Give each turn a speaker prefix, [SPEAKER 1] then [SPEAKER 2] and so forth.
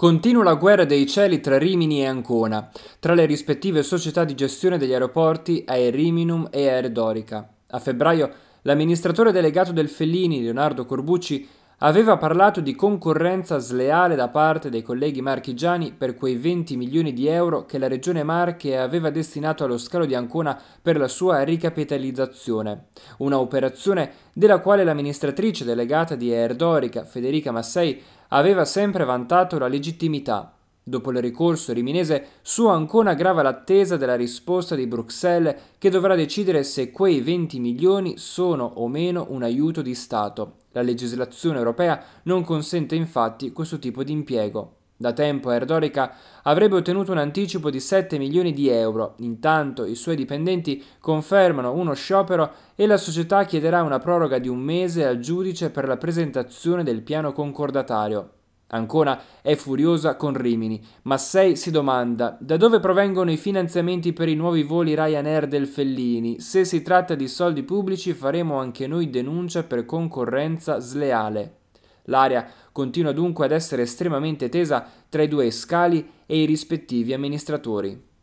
[SPEAKER 1] Continua la guerra dei cieli tra Rimini e Ancona, tra le rispettive società di gestione degli aeroporti Aeriminum e Dorica. A febbraio l'amministratore delegato del Fellini, Leonardo Corbucci, aveva parlato di concorrenza sleale da parte dei colleghi marchigiani per quei 20 milioni di euro che la regione Marche aveva destinato allo scalo di Ancona per la sua ricapitalizzazione, una operazione della quale l'amministratrice delegata di Erdorica, Federica Massei, aveva sempre vantato la legittimità. Dopo il ricorso riminese, su Ancona grava l'attesa della risposta di Bruxelles che dovrà decidere se quei 20 milioni sono o meno un aiuto di Stato. La legislazione europea non consente infatti questo tipo di impiego. Da tempo Erdorica avrebbe ottenuto un anticipo di 7 milioni di euro, intanto i suoi dipendenti confermano uno sciopero e la società chiederà una proroga di un mese al giudice per la presentazione del piano concordatario. Ancora è furiosa con Rimini. Massei si domanda da dove provengono i finanziamenti per i nuovi voli Ryanair del Fellini. Se si tratta di soldi pubblici faremo anche noi denuncia per concorrenza sleale. L'area continua dunque ad essere estremamente tesa tra i due scali e i rispettivi amministratori.